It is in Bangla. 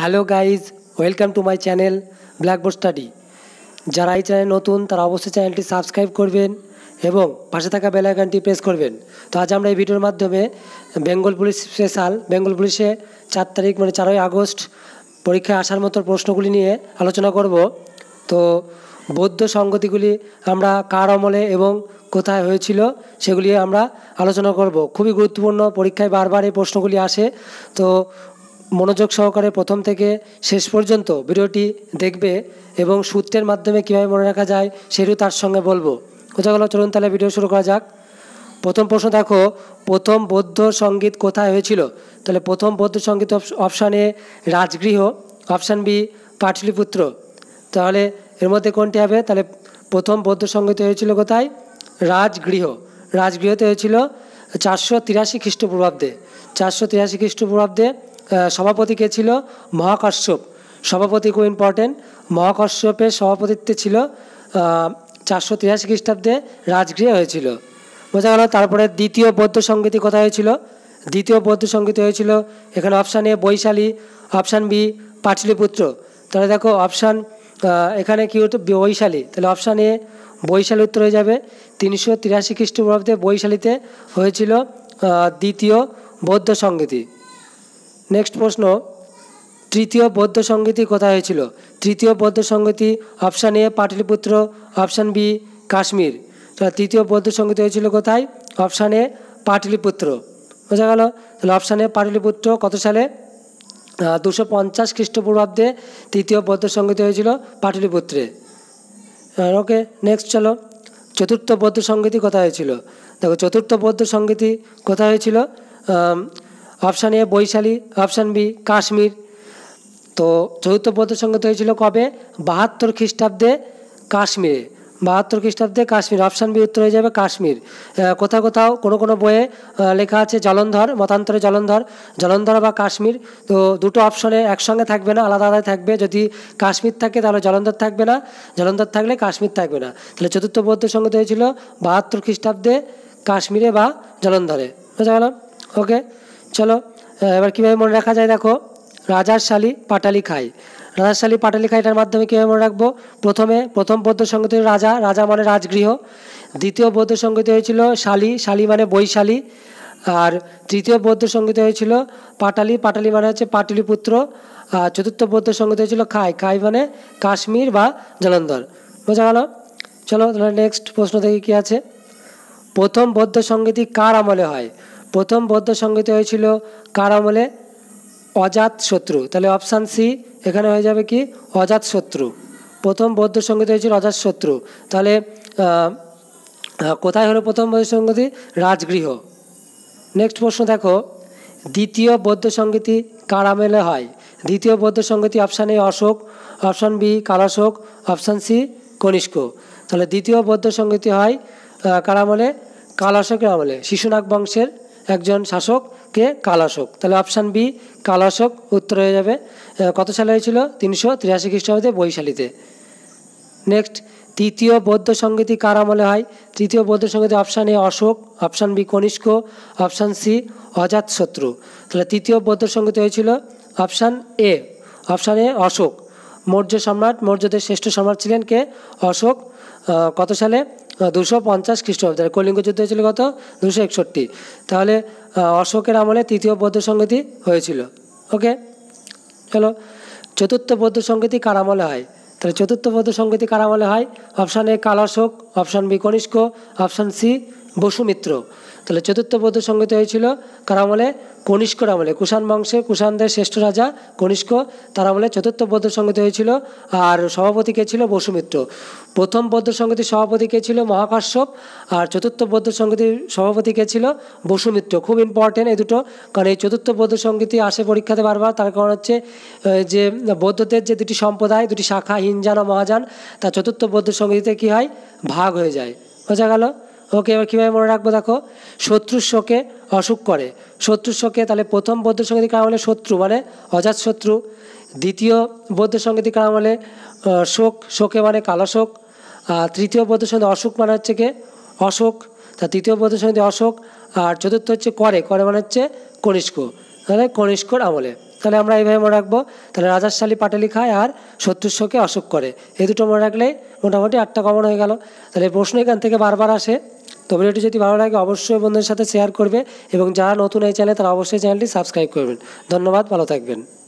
hello guys welcome to my channel blackboard study যারা এই চ্যানেল নতুন তারা অবশ্যই চ্যানেলটি সাবস্ক্রাইব করবেন এবং পাশে থাকা বেলাইকানটি প্রেস করবেন তো আজ আমরা এই ভিডিওর মাধ্যমে বেঙ্গল পুলিশ স্পেশাল বেঙ্গল পুলিশে চার তারিখ মানে চারই আগস্ট পরীক্ষায় আসার মতো প্রশ্নগুলি নিয়ে আলোচনা করব তো বৌদ্ধ সংগতিগুলি আমরা কার অমলে এবং কোথায় হয়েছিল সেগুলি আমরা আলোচনা করব খুবই গুরুত্বপূর্ণ পরীক্ষায় বারবার এই প্রশ্নগুলি আসে তো মনোযোগ সহকারে প্রথম থেকে শেষ পর্যন্ত ভিডিওটি দেখবে এবং সূত্রের মাধ্যমে কীভাবে মনে রাখা যায় সেটিও তার সঙ্গে বলবো কোথা গেল চলুন তাহলে ভিডিও শুরু করা যাক প্রথম প্রশ্ন দেখো প্রথম বৌদ্ধ সঙ্গীত কোথায় হয়েছিল তাহলে প্রথম বৌদ্ধ সঙ্গীত option A Rajgriha option B Pataliputra তাহলে এর মধ্যে কোনটি হবে তাহলে প্রথম বৌদ্ধ সঙ্গীত হয়েছিল কোথায় রাজগৃহ রাজগৃহতে হয়েছিল চারশো তিরাশি খ্রিস্টপূর্বাব্দে চারশো তিরাশি খ্রিস্টপূর্বাব্দে সভাপতি কে ছিল মহাকশ্যপ সভাপতি খুব ইম্পর্টেন্ট মহাকশ্যপের সভাপতিত্বে ছিল চারশো তিরাশি খ্রিস্টাব্দে রাজগৃহে হয়েছিল বোঝা গেল তারপরে দ্বিতীয় বৌদ্ধ সংগীতি কোথায় হয়েছিল দ্বিতীয় বৌদ্ধ সংগীত হয়েছিল এখানে option A Vaishali option B Pataliputra তাহলে দেখো অপশান এখানে কি হতো বৈশালী তাহলে অপশান এ বৈশালী উত্তর হয়ে যাবে তিনশো তিরাশি খ্রিস্টপূর্বাব্দে বৈশালীতে হয়েছিল দ্বিতীয় বৌদ্ধ সংগীতি নেক্সট প্রশ্ন তৃতীয় বৌদ্ধ সংগীতি কোথায় হয়েছিল তৃতীয় বৌদ্ধ সংগীতি option A Pataliputra option B Kashmir তৃতীয় বৌদ্ধ সংগীত হয়েছিল কোথায় অপশান এ পাটলিপুত্র বোঝা গেল তাহলে অপশান এ পাটলিপুত্র কত সালে দুশো পঞ্চাশ খ্রিস্টপূর্বাব্দে তৃতীয় বৌদ্ধ সংগীত হয়েছিল পাটলিপুত্রে ওকে নেক্সট চলো চতুর্থ বৌদ্ধ সংগীতি কোথায় হয়েছিল দেখো চতুর্থ বৌদ্ধ সংগীতি কোথায় হয়েছিল option A Vaishali option B Kashmir তো চতুর্থ বৌদ্ধ সংগত হয়েছিল কবে বাহাত্তর খ্রিস্টাব্দে কাশ্মীরে বাহাত্তর খ্রিস্টাব্দে কাশ্মীর অপশান বি উত্তর হয়ে যাবে কাশ্মীর কোথাও কোথাও কোনো কোনো বইয়ে লেখা আছে জলন্ধর মতান্তরে জলন্ধর জলন্ধর বা কাশ্মীর তো দুটো অপশনে একসঙ্গে থাকবে না আলাদা আলাদা থাকবে যদি কাশ্মীর থাকে তাহলে জলন্ধর থাকবে না জলন্ধর থাকলে কাশ্মীর থাকবে না তাহলে চতুর্থ বৌদ্ধ সংগত হয়েছিল বাহাত্তর খ্রিস্টাব্দে কাশ্মীরে বা জলন্ধরে বোঝা গেলাম ওকে চলো এবার কীভাবে মনে রাখা যায় দেখো রাজার শালি পাটালি খাই রাজার শালি পাটালি খাই এটার মাধ্যমে কীভাবে মনে রাখবো প্রথমে প্রথম বৌদ্ধ সংগীত রাজা রাজা মানে রাজগৃহ দ্বিতীয় বৌদ্ধ সঙ্গীত হয়েছিল শালি শালি মানে বৈশালী আর তৃতীয় বৌদ্ধ সঙ্গীত হয়েছিল পাটালি পাটালি মানে হচ্ছে পাটলিপুত্র আর চতুর্থ বৌদ্ধ সঙ্গীত হয়েছিল খাই খাই মানে কাশ্মীর বা জলন্ধর বোঝা গেল চলো তাহলে নেক্সট প্রশ্ন থেকে কী আছে প্রথম বৌদ্ধ সঙ্গীতই কার আমলে হয় প্রথম বৌদ্ধ সংগীত হয়েছিল কার আমলে অজাত শত্রু তাহলে অপশান সি এখানে হয়ে যাবে কি অজাত শত্রু প্রথম বৌদ্ধ সঙ্গীত হয়েছিল অজাত শত্রু তাহলে কোথায় হলো প্রথম বৌদ্ধ সঙ্গীতি রাজগৃহ নেক্সট প্রশ্ন দেখো দ্বিতীয় বৌদ্ধ সংগীতি কার আমলে হয় দ্বিতীয় বৌদ্ধ সংগীতি option A Ashoka option B Kalashoka option C Kanishka তাহলে দ্বিতীয় বৌদ্ধ সংগীতি হয় কার আমলে কালাশকের আমলে শিশুনাগ বংশের একজন শাসক কে কালাশোক তাহলে অপশান বি কালাশোক উত্তর হয়ে যাবে কত সালে হয়েছিল তিনশো তিরাশি খ্রিস্টাব্দে বৈশালীতে নেক্সট তৃতীয় বৌদ্ধ সংগীতি কার আমলে হয় তৃতীয় বৌদ্ধ সংগীতি option A Ashoka option B Kanishka option C Ajatashatru তাহলে তৃতীয় বৌদ্ধ সংগীতি হয়েছিল option A option A Ashoka Maurya সম্রাট মৌর্যদের শ্রেষ্ঠ সম্রাট ছিলেন কে অশোক কত সালে দুশো পঞ্চাশ খ্রিস্টাব্দে কলিঙ্গ যুদ্ধ হয়েছিল কত দুশো একষট্টি তাহলে অশোকের আমলে তৃতীয় বৌদ্ধ সংগীতি হয়েছিল ওকে চলো চতুর্থ বৌদ্ধ সংগীতি কার আমলে হয় তাহলে চতুর্থ বৌদ্ধ সংগীতি কার আমলে হয় option A Kalashoka option B Kanishka option C Vasumitra তাহলে চতুর্থ বৌদ্ধ সংগীত হয়েছিল কার আমলে কনিষ্কর আমলে কুষাণ বংশে কুষাণদের শ্রেষ্ঠ রাজা কনিষ্ক তার আমলে চতুর্থ বৌদ্ধ সংগীত হয়েছিল আর সভাপতি কে ছিল বসুমিত্র প্রথম বৌদ্ধ সংগীতির সভাপতি কে ছিল মহাকাশ্যপ আর চতুর্থ বৌদ্ধ সংগীতির সভাপতি কে ছিল বসুমিত্র খুব ইম্পর্টেন্ট এই দুটো কারণ এই চতুর্থ বৌদ্ধ সংগীতি আসে পরীক্ষাতে বারবার তার কারণ হচ্ছে যে বৌদ্ধদের যে দুটি সম্প্রদায় দুটি শাখা হিনজান ও মহাজান তা চতুর্থ বৌদ্ধ সংগীতিতে কী হয় ভাগ হয়ে যায় বোঝা গেল ওকে এবার কীভাবে মনে রাখবো দেখো শত্রুর শোকে অসুখ করে শত্রুর শোকে তাহলে প্রথম বৌদ্ধ সঙ্গীতি কারণ হলে শত্রু মানে অজাত শত্রু দ্বিতীয় বৌদ্ধ সঙ্গীতি কারণ হলে শোক শোকে মানে কালো শোক আর তৃতীয় বৌদ্ধ সঙ্গীতি অসুখ মানে হচ্ছে কে অশোক তা তৃতীয় বৌদ্ধ সঙ্গীতি অশোক আর চতুর্থ হচ্ছে করে করে মানে হচ্ছে কনিষ্ক তাহলে কনিষ্কর আমলে তাহলে আমরা এইভাবে মনে রাখবো তাহলে রাজার শালী পাটালি খায় আর শত্রুর শোকে অসুখ করে এই দুটো মনে রাখলে মোটামুটি আটটা কমন হয়ে গেল তাহলে প্রশ্ন এখান থেকে বারবার আসে তো ভিডিওটি যদি ভালো লাগে অবশ্যই বন্ধুদের সাথে শেয়ার করবে এবং যারা নতুন এই চ্যানেল তারা অবশ্যই চ্যানেলটি সাবস্ক্রাইব করবেন ধন্যবাদ ভালো থাকবেন